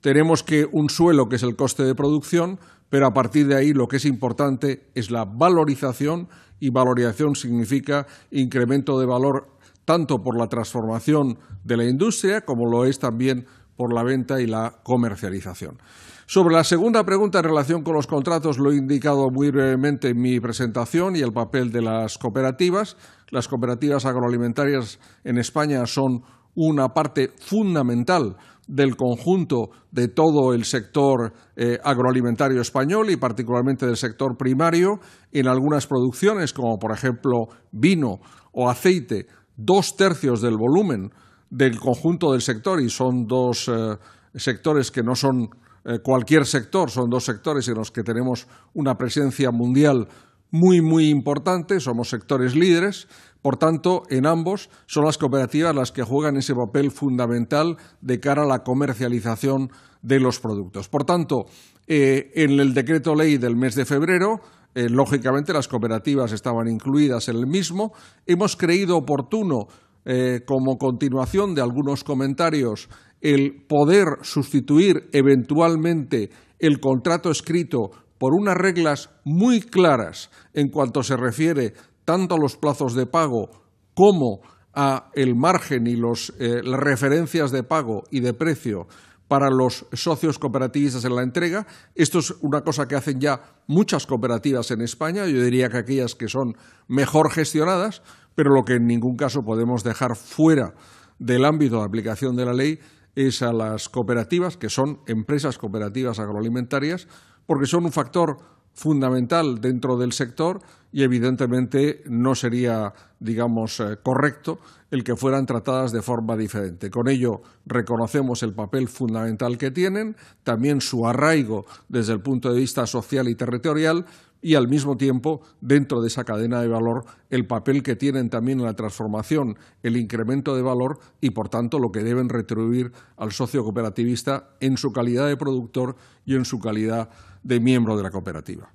Tenemos que un suelo que es el coste de producción, pero a partir de ahí lo que es importante es la valorización y valorización significa incremento de valor tanto por la transformación de la industria como lo es también por la venta y la comercialización. Sobre la segunda pregunta en relación con los contratos, lo he indicado muy brevemente en mi presentación y el papel de las cooperativas. Las cooperativas agroalimentarias en España son una parte fundamental del conjunto de todo el sector eh, agroalimentario español y particularmente del sector primario en algunas producciones, como por ejemplo vino o aceite, dos tercios del volumen del conjunto del sector y son dos eh, sectores que no son eh, cualquier sector, son dos sectores en los que tenemos una presencia mundial muy, muy importante, somos sectores líderes, por tanto, en ambos son las cooperativas las que juegan ese papel fundamental de cara a la comercialización de los productos. Por tanto, eh, en el decreto ley del mes de febrero, eh, lógicamente las cooperativas estaban incluidas en el mismo, hemos creído oportuno, eh, como continuación de algunos comentarios, el poder sustituir eventualmente el contrato escrito por unas reglas muy claras en cuanto se refiere tanto a los plazos de pago como a el margen y eh, las referencias de pago y de precio para los socios cooperativistas en la entrega. Esto es una cosa que hacen ya muchas cooperativas en España, yo diría que aquellas que son mejor gestionadas, pero lo que en ningún caso podemos dejar fuera del ámbito de aplicación de la ley es a las cooperativas, que son empresas cooperativas agroalimentarias, porque son un factor fundamental dentro del sector y evidentemente no sería, digamos, eh, correcto el que fueran tratadas de forma diferente. Con ello reconocemos el papel fundamental que tienen, también su arraigo desde el punto de vista social y territorial y al mismo tiempo, dentro de esa cadena de valor, el papel que tienen también en la transformación, el incremento de valor y, por tanto, lo que deben retribuir al socio cooperativista en su calidad de productor y en su calidad de de miembro de la cooperativa.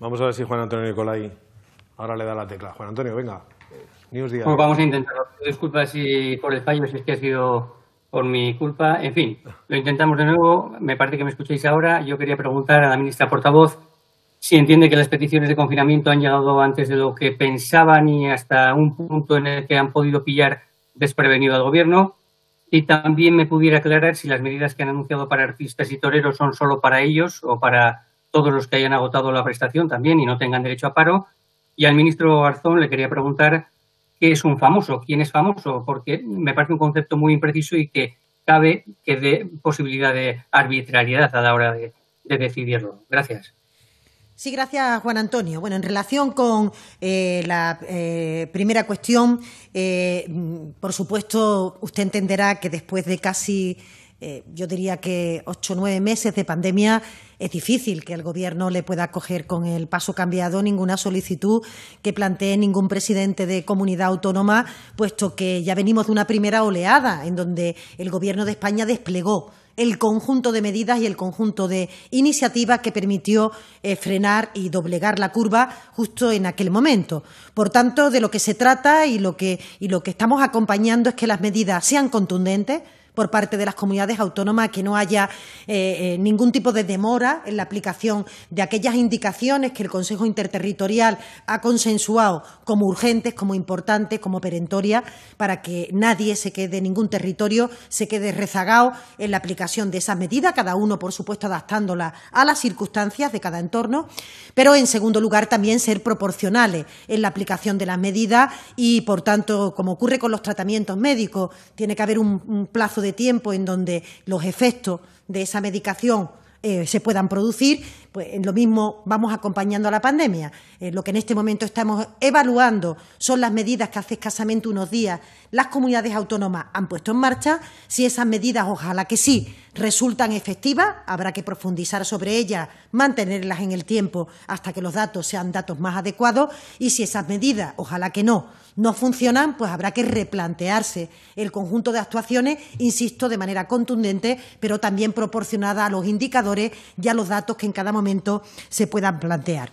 Vamos a ver si Juan Antonio Nicolai ahora le da la tecla. Juan Antonio, venga. Pues vamos a intentarlo. Disculpa si por el fallo, si es que ha sido por mi culpa. En fin, lo intentamos de nuevo. Me parece que me escuchéis ahora. Yo quería preguntar a la ministra portavoz si entiende que las peticiones de confinamiento han llegado antes de lo que pensaban y hasta un punto en el que han podido pillar desprevenido al gobierno. Y también me pudiera aclarar si las medidas que han anunciado para artistas y toreros son solo para ellos o para todos los que hayan agotado la prestación también y no tengan derecho a paro. Y al ministro Arzón le quería preguntar qué es un famoso, quién es famoso, porque me parece un concepto muy impreciso y que cabe que dé posibilidad de arbitrariedad a la hora de decidirlo. Gracias. Sí, gracias Juan Antonio. Bueno, en relación con eh, la eh, primera cuestión, eh, por supuesto, usted entenderá que después de casi, yo diría que ocho o nueve meses de pandemia, es difícil que el Gobierno le pueda acoger con el paso cambiado ninguna solicitud que plantee ningún presidente de comunidad autónoma, puesto que ya venimos de una primera oleada en donde el Gobierno de España desplegó el conjunto de medidas y el conjunto de iniciativas que permitió eh, frenar y doblegar la curva justo en aquel momento. Por tanto, de lo que se trata y lo que, y lo que estamos acompañando es que las medidas sean contundentes, por parte de las comunidades autónomas, que no haya eh, eh, ningún tipo de demora en la aplicación de aquellas indicaciones que el Consejo Interterritorial ha consensuado como urgentes, como importantes, como perentorias, para que nadie se quede, ningún territorio se quede rezagado en la aplicación de esas medidas, cada uno, por supuesto, adaptándolas a las circunstancias de cada entorno, pero, en segundo lugar, también ser proporcionales en la aplicación de las medidas y, por tanto, como ocurre con los tratamientos médicos, tiene que haber un plazo de tiempo en donde los efectos de esa medicación eh, se puedan producir, pues lo mismo vamos acompañando a la pandemia. Eh, lo que en este momento estamos evaluando son las medidas que hace escasamente unos días las comunidades autónomas han puesto en marcha. Si esas medidas, ojalá que sí, resultan efectivas, habrá que profundizar sobre ellas, mantenerlas en el tiempo hasta que los datos sean datos más adecuados y si esas medidas, ojalá que no, no funcionan, pues habrá que replantearse el conjunto de actuaciones, insisto, de manera contundente, pero también proporcionada a los indicadores y a los datos que en cada momento se puedan plantear.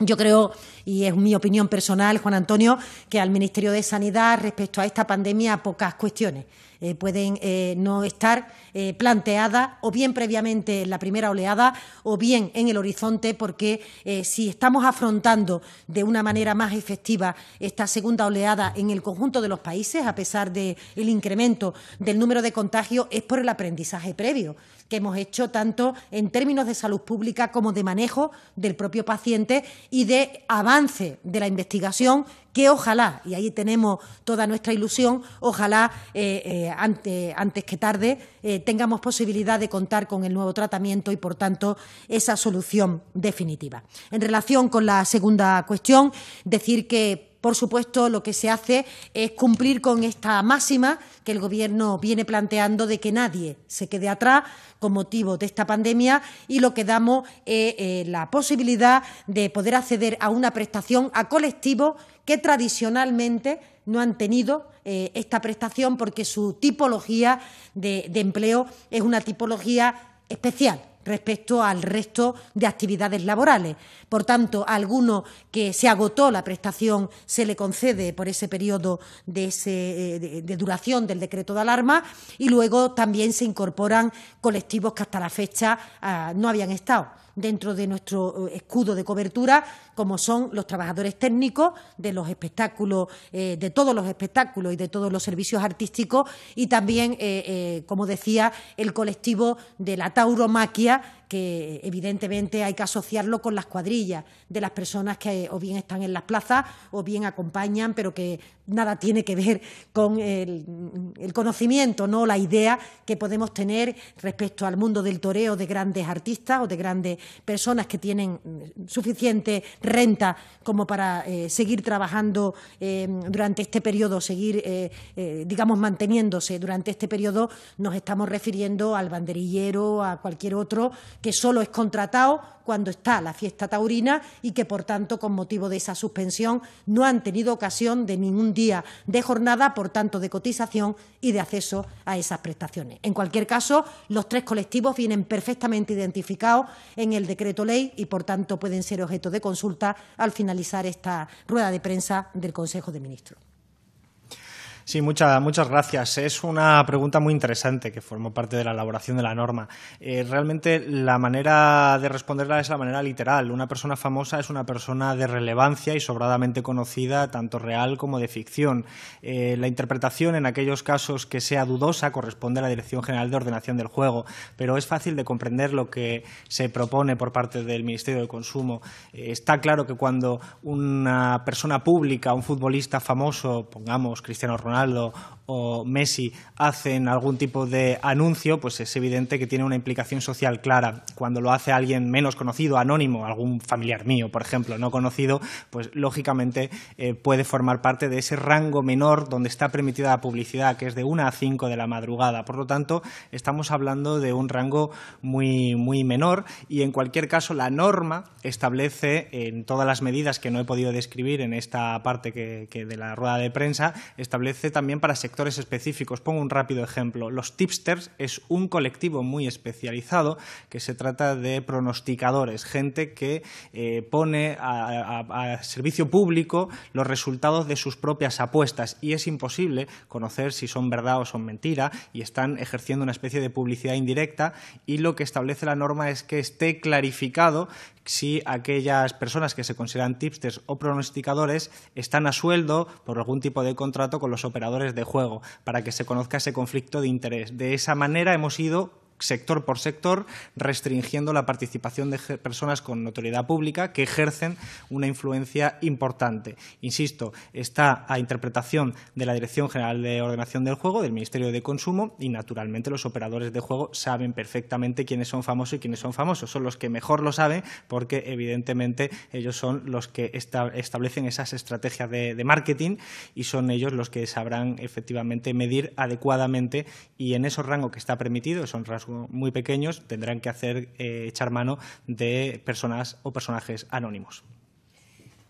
Yo creo y es mi opinión personal, Juan Antonio, que al Ministerio de Sanidad respecto a esta pandemia pocas cuestiones eh, pueden eh, no estar eh, planteadas o bien previamente en la primera oleada o bien en el horizonte, porque si estamos afrontando de una manera más efectiva esta segunda oleada en el conjunto de los países, a pesar del el incremento del número de contagios, es por el aprendizaje previo que hemos hecho tanto en términos de salud pública como de manejo del propio paciente y de avance de la investigación que ojalá, y ahí tenemos toda nuestra ilusión, ojalá eh, eh, antes, antes, que tarde eh, tengamos posibilidad de contar con el nuevo tratamiento y, por tanto, esa solución definitiva. En relación con la segunda cuestión, decir que por supuesto, lo que se hace es cumplir con esta máxima que el Gobierno viene planteando de que nadie se quede atrás con motivo de esta pandemia y lo que damos es eh, la posibilidad de poder acceder a una prestación a colectivos que tradicionalmente no han tenido eh, esta prestación porque su tipología de empleo es una tipología especial respecto al resto de actividades laborales. Por tanto, a alguno que se agotó la prestación se le concede por ese periodo de, ese, eh, de, duración del decreto de alarma y luego también se incorporan colectivos que hasta la fecha ah, no habían estado dentro de nuestro eh, escudo de cobertura, como son los trabajadores técnicos de los espectáculos, eh, de todos los espectáculos y de todos los servicios artísticos, y también, eh, como decía, el colectivo de la tauromaquia que evidentemente hay que asociarlo con las cuadrillas de las personas que o bien están en las plazas o bien acompañan, pero que nada tiene que ver con el, conocimiento, no la idea que podemos tener respecto al mundo del toreo de grandes artistas o de grandes personas que tienen mm, suficiente renta como para eh, seguir trabajando eh, durante este periodo, seguir, eh, digamos, manteniéndose durante este periodo, nos estamos refiriendo al banderillero, a cualquier otro que solo es contratado cuando está la fiesta taurina y que, por tanto, con motivo de esa suspensión, no han tenido ocasión de ningún día de jornada, por tanto, de cotización y de acceso a esas prestaciones. En cualquier caso, los tres colectivos vienen perfectamente identificados en el decreto ley y, por tanto, pueden ser objeto de consulta al finalizar esta rueda de prensa del Consejo de Ministros. Sí, muchas, muchas gracias. Es una pregunta muy interesante que formó parte de la elaboración de la norma. Eh, realmente la manera de responderla es la manera literal. Una persona famosa es una persona de relevancia y sobradamente conocida, tanto real como de ficción. Eh, la interpretación en aquellos casos que sea dudosa corresponde a la Dirección General de Ordenación del Juego, pero es fácil de comprender lo que se propone por parte del Ministerio de Consumo. Eh, está claro que cuando una persona pública, un futbolista famoso, pongamos Cristiano Ronaldo, o Messi hacen algún tipo de anuncio, pues es evidente que tiene una implicación social clara. Cuando lo hace alguien menos conocido, anónimo, algún familiar mío, por ejemplo, no conocido, pues lógicamente eh, puede formar parte de ese rango menor donde está permitida la publicidad, que es de 1 a 5 de la madrugada. Por lo tanto, estamos hablando de un rango muy, muy menor y, en cualquier caso, la norma establece eh, en todas las medidas que no he podido describir en esta parte que de la rueda de prensa, establece también para sectores específicos. Pongo un rápido ejemplo. Los tipsters es un colectivo muy especializado que se trata de pronosticadores, gente que eh, pone a servicio público los resultados de sus propias apuestas y es imposible conocer si son verdad o son mentira y están ejerciendo una especie de publicidad indirecta y lo que establece la norma es que esté clarificado si aquellas personas que se consideran tipsters o pronosticadores están a sueldo por algún tipo de contrato con los operadores de juego, para que se conozca ese conflicto de interés. De esa manera hemos ido sector por sector, restringiendo la participación de personas con notoriedad pública que ejercen una influencia importante. Insisto, está a interpretación de la Dirección General de Ordenación del Juego, del Ministerio de Consumo, y naturalmente los operadores de juego saben perfectamente quiénes son famosos y quiénes son famosos. Son los que mejor lo saben porque evidentemente ellos son los que establecen esas estrategias de, marketing y son ellos los que sabrán efectivamente medir adecuadamente y en esos rangos que está permitido, son muy pequeños tendrán que hacer eh, echar mano de personas o personajes anónimos.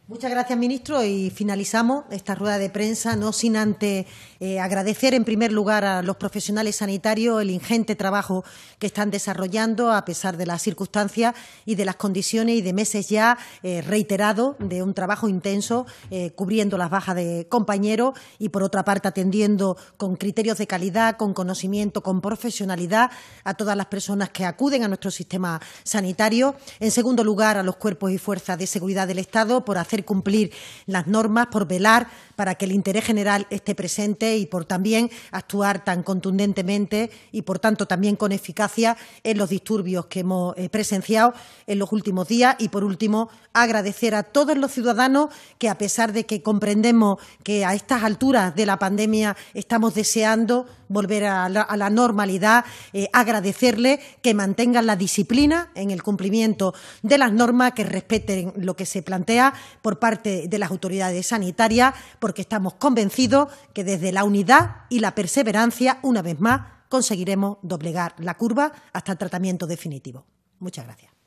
Muchas gracias, ministro. Y finalizamos esta rueda de prensa, no sin antes eh, agradecer, en primer lugar, a los profesionales sanitarios el ingente trabajo que están desarrollando a pesar de las circunstancias y de las condiciones y de meses ya eh, reiterados de un trabajo intenso, eh, cubriendo las bajas de compañeros y, por otra parte, atendiendo con criterios de calidad, con conocimiento, con profesionalidad a todas las personas que acuden a nuestro sistema sanitario. En segundo lugar, a los cuerpos y fuerzas de seguridad del Estado por hacer cumplir las normas, por velar para que el interés general esté presente y por también actuar tan contundentemente y, por tanto, también con eficacia en los disturbios que hemos eh, presenciado en los últimos días. Y, por último, agradecer a todos los ciudadanos que, a pesar de que comprendemos que a estas alturas de la pandemia estamos deseando volver a la, normalidad, agradecerles eh, agradecerle que mantengan la disciplina en el cumplimiento de las normas, que respeten lo que se plantea por parte de las autoridades sanitarias, porque estamos convencidos que desde la unidad y la perseverancia, una vez más, conseguiremos doblegar la curva hasta el tratamiento definitivo. Muchas gracias.